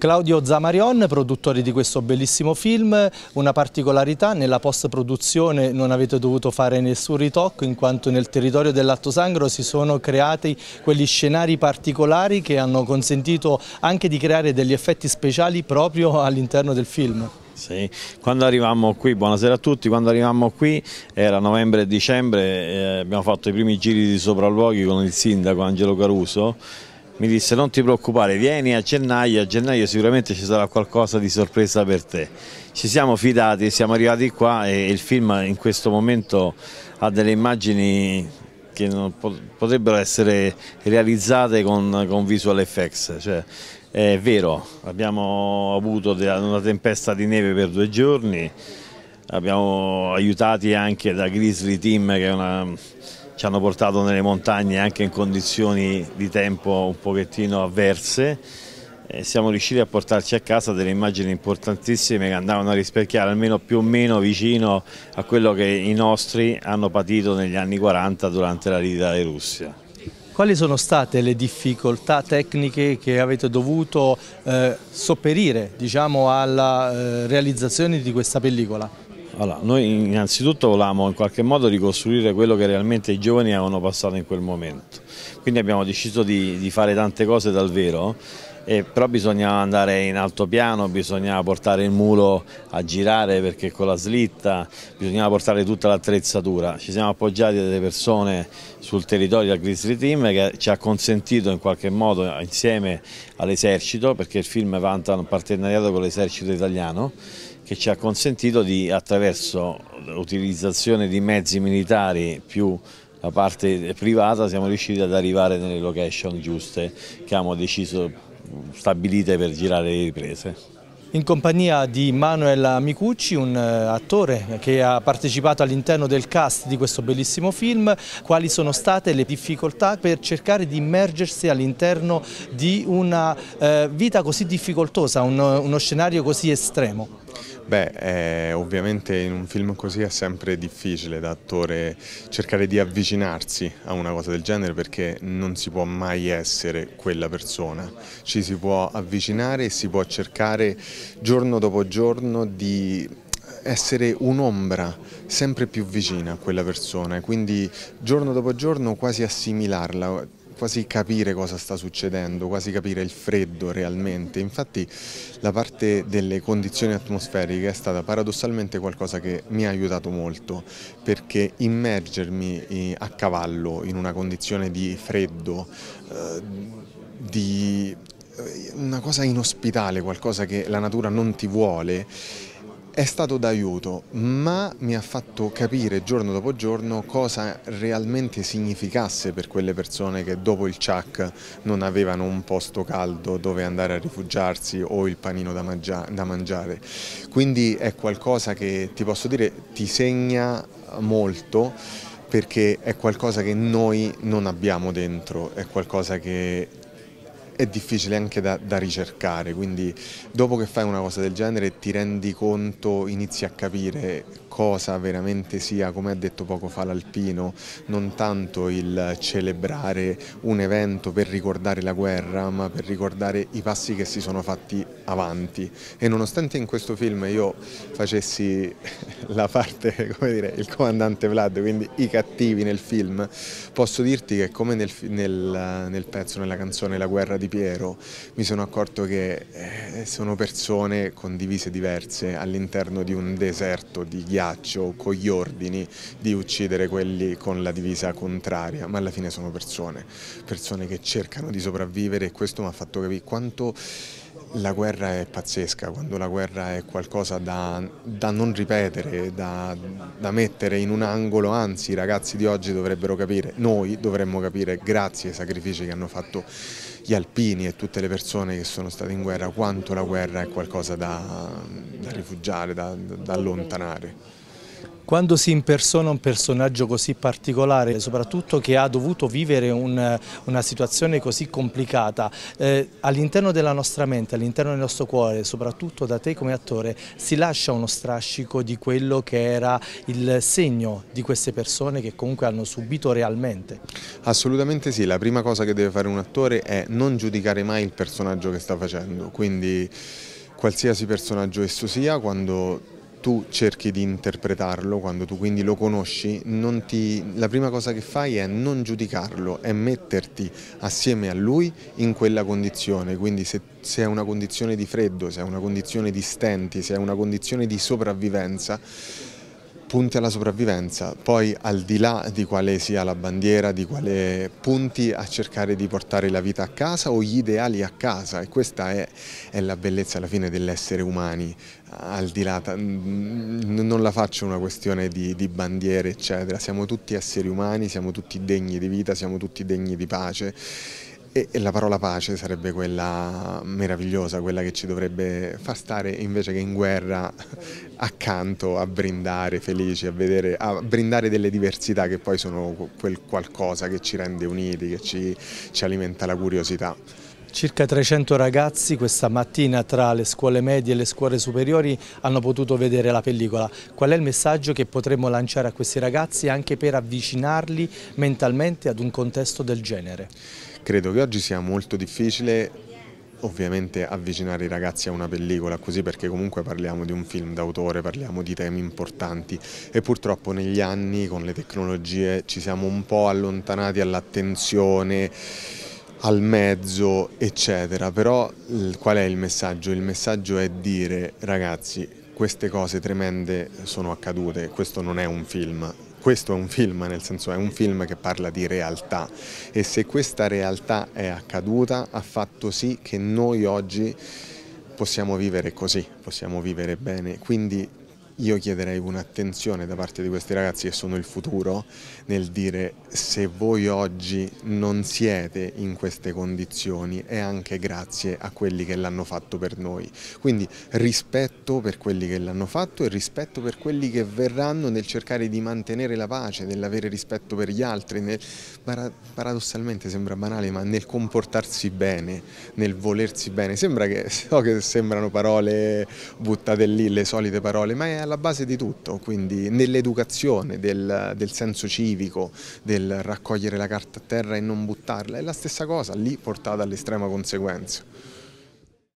Claudio Zamarion, produttore di questo bellissimo film, una particolarità, nella post-produzione non avete dovuto fare nessun ritocco in quanto nel territorio dell'Atto Sangro si sono creati quegli scenari particolari che hanno consentito anche di creare degli effetti speciali proprio all'interno del film. Sì. Quando arrivammo qui, buonasera a tutti, quando arrivammo qui era novembre e dicembre, eh, abbiamo fatto i primi giri di sopralluoghi con il sindaco Angelo Caruso mi disse non ti preoccupare, vieni a gennaio, a gennaio sicuramente ci sarà qualcosa di sorpresa per te. Ci siamo fidati, siamo arrivati qua e il film in questo momento ha delle immagini che potrebbero essere realizzate con, con visual effects, cioè, è vero, abbiamo avuto una tempesta di neve per due giorni, abbiamo aiutati anche da Grizzly Team che è una ci hanno portato nelle montagne anche in condizioni di tempo un pochettino avverse e eh, siamo riusciti a portarci a casa delle immagini importantissime che andavano a rispecchiare almeno più o meno vicino a quello che i nostri hanno patito negli anni 40 durante la lita di Russia. Quali sono state le difficoltà tecniche che avete dovuto eh, sopperire diciamo, alla eh, realizzazione di questa pellicola? Allora, noi innanzitutto volevamo in qualche modo ricostruire quello che realmente i giovani avevano passato in quel momento, quindi abbiamo deciso di, di fare tante cose dal vero, eh, però bisognava andare in alto piano, bisognava portare il mulo a girare perché con la slitta, bisognava portare tutta l'attrezzatura, ci siamo appoggiati a delle persone sul territorio del Grizzly Team che ci ha consentito in qualche modo insieme all'esercito, perché il film vanta un partenariato con l'esercito italiano, che ci ha consentito di attraverso l'utilizzazione di mezzi militari più la parte privata siamo riusciti ad arrivare nelle location giuste che abbiamo deciso stabilite per girare le riprese in compagnia di Manuel Micucci, un eh, attore che ha partecipato all'interno del cast di questo bellissimo film. Quali sono state le difficoltà per cercare di immergersi all'interno di una eh, vita così difficoltosa, uno scenario così estremo? Beh, eh, ovviamente in un film così è sempre difficile da attore cercare di avvicinarsi a una cosa del genere perché non si può mai essere quella persona, ci si può avvicinare e si può cercare giorno dopo giorno di essere un'ombra sempre più vicina a quella persona e quindi giorno dopo giorno quasi assimilarla, quasi capire cosa sta succedendo, quasi capire il freddo realmente. Infatti la parte delle condizioni atmosferiche è stata paradossalmente qualcosa che mi ha aiutato molto perché immergermi eh, a cavallo in una condizione di freddo, eh, di eh, una cosa inospitale, qualcosa che la natura non ti vuole è stato d'aiuto, ma mi ha fatto capire giorno dopo giorno cosa realmente significasse per quelle persone che dopo il CHAC non avevano un posto caldo dove andare a rifugiarsi o il panino da, mangia da mangiare. Quindi è qualcosa che ti posso dire ti segna molto perché è qualcosa che noi non abbiamo dentro, è qualcosa che è difficile anche da, da, ricercare, quindi dopo che fai una cosa del genere ti rendi conto, inizi a capire cosa veramente sia, come ha detto poco fa l'Alpino, non tanto il celebrare un evento per ricordare la guerra, ma per ricordare i passi che si sono fatti avanti. E nonostante in questo film io facessi la parte, come dire, il comandante Vlad, quindi i cattivi nel film, posso dirti che come nel, nel, nel pezzo, nella canzone La guerra di Piero, mi sono accorto che eh, sono persone con divise diverse all'interno di un deserto di ghiaccio ghiaccio con gli ordini di uccidere quelli con la divisa contraria, ma alla fine sono persone, persone che cercano di sopravvivere e questo mi ha fatto capire quanto la guerra è pazzesca, quando la guerra è qualcosa da, da non ripetere, da, da, mettere in un angolo, anzi i ragazzi di oggi dovrebbero capire, noi dovremmo capire grazie ai sacrifici che hanno fatto gli alpini e tutte le persone che sono state in guerra, quanto la guerra è qualcosa da, da rifugiare, da allontanare. Quando si impersona un personaggio così particolare, soprattutto che ha dovuto vivere un, una situazione così complicata, eh, all'interno della nostra mente, all'interno del nostro cuore, soprattutto da te come attore, si lascia uno strascico di quello che era il segno di queste persone che comunque hanno subito realmente. Assolutamente sì, la prima cosa che deve fare un attore è non giudicare mai il personaggio che sta facendo, quindi qualsiasi personaggio esso sia, quando tu cerchi di interpretarlo, quando tu quindi lo conosci, ti, la prima cosa che fai è non giudicarlo, è metterti assieme a lui in quella condizione, quindi se, se è una condizione di freddo, se è una condizione di stenti, se è una condizione di sopravvivenza, punti alla sopravvivenza, poi al di là di quale sia la bandiera, di quale punti a cercare di portare la vita a casa o gli ideali a casa e questa è, è la bellezza alla fine dell'essere umani, al di là, non la faccio una questione di, di bandiere eccetera, siamo tutti esseri umani, siamo tutti degni di vita, siamo tutti degni di pace e, la parola pace sarebbe quella meravigliosa, quella che ci dovrebbe far stare invece che in guerra accanto a brindare felici, a, vedere, a brindare delle diversità che poi sono quel qualcosa che ci rende uniti, che ci, ci alimenta la curiosità. Circa 300 ragazzi questa mattina tra le scuole medie e le scuole superiori hanno potuto vedere la pellicola. Qual è il messaggio che potremmo lanciare a questi ragazzi anche per avvicinarli mentalmente ad un contesto del genere? Credo che oggi sia molto difficile ovviamente avvicinare i ragazzi a una pellicola così perché comunque parliamo di un film d'autore, parliamo di temi importanti e purtroppo negli anni con le tecnologie ci siamo un po' allontanati all'attenzione al mezzo, eccetera. Però qual è il messaggio? Il messaggio è dire, ragazzi, queste cose tremende sono accadute, questo non è un film. Questo è un film, nel senso è un film che parla di realtà e se questa realtà è accaduta ha fatto sì che noi oggi possiamo vivere così, possiamo vivere bene, quindi io chiederei un'attenzione da parte di questi ragazzi che sono il futuro nel dire se voi oggi non siete in queste condizioni è anche grazie a quelli che l'hanno fatto per noi. Quindi rispetto per quelli che l'hanno fatto e rispetto per quelli che verranno nel cercare di mantenere la pace, nell'avere rispetto per gli altri, nel, paradossalmente sembra banale ma nel comportarsi bene, nel volersi bene. Sembra che, so che sembrano parole buttate lì, le solite parole, ma è alla alla base di tutto, quindi nell'educazione del, del, senso civico, del raccogliere la carta a terra e non buttarla, è la stessa cosa lì portata all'estrema conseguenza.